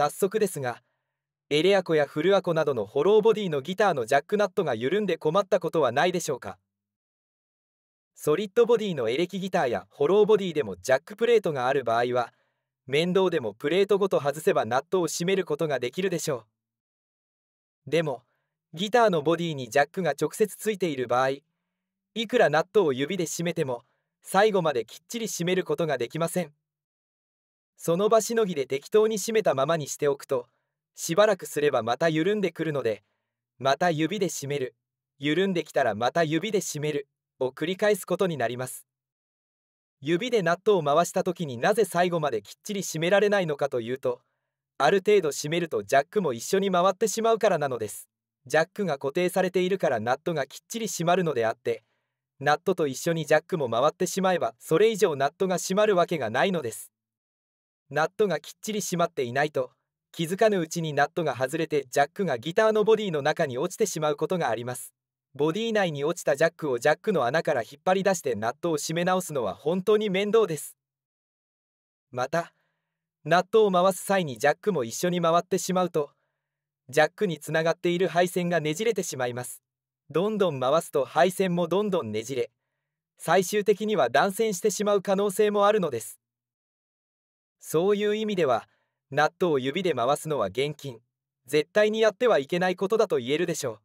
早速ですがエレアコやフルアコなどのホローボディのギターのジャックナットが緩んで困ったことはないでしょうかソリッドボディのエレキギターやホローボディでもジャックプレートがある場合は面倒でもプレートごと外せばナットを締めることができるでしょうでもギターのボディにジャックが直接ついている場合いくらナットを指で締めても最後まできっちり締めることができませんその場しのぎで適当に締めたままにしておくとしばらくすればまた緩んでくるのでまた指で締める緩んできたらまた指で締めるを繰り返すことになります指でナットを回した時になぜ最後まできっちり締められないのかというとある程度締めるとジャックも一緒に回ってしまうからなのですジャックが固定されているからナットがきっちり締まるのであってナットと一緒にジャックも回ってしまえばそれ以上ナットが締まるわけがないのですナットがきっちり閉まっていないと気づかぬうちにナットが外れてジャックがギターのボディの中に落ちてしまうことがありますボディ内に落ちたジャックをジャックの穴から引っ張り出してナットを締め直すのは本当に面倒ですまたナットを回す際にジャックも一緒に回ってしまうとジャックにつながっている配線がねじれてしまいますどんどん回すと配線もどんどんねじれ最終的には断線してしまう可能性もあるのですそういう意味では納豆を指で回すのは厳禁絶対にやってはいけないことだと言えるでしょう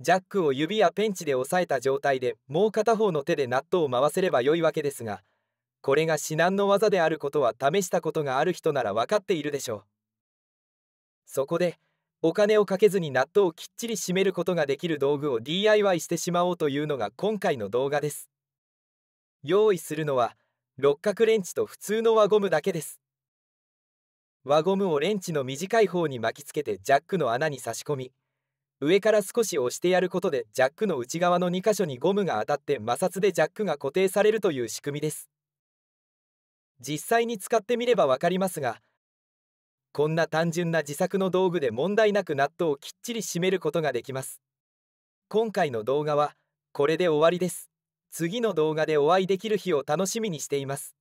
ジャックを指やペンチで押さえた状態でもう片方の手で納豆を回せれば良いわけですがこれが至難の技であることは試したことがある人なら分かっているでしょうそこでお金をかけずに納豆をきっちり締めることができる道具を DIY してしまおうというのが今回の動画です用意するのは六角レンチと普通の輪ゴムだけです輪ゴムをレンチの短い方に巻きつけてジャックの穴に差し込み上から少し押してやることでジャックの内側の2箇所にゴムが当たって摩擦でジャックが固定されるという仕組みです実際に使ってみればわかりますがこんな単純な自作の道具で問題なくナットをきっちり締めることができます今回の動画はこれで終わりです次の動画でお会いできる日を楽しみにしています。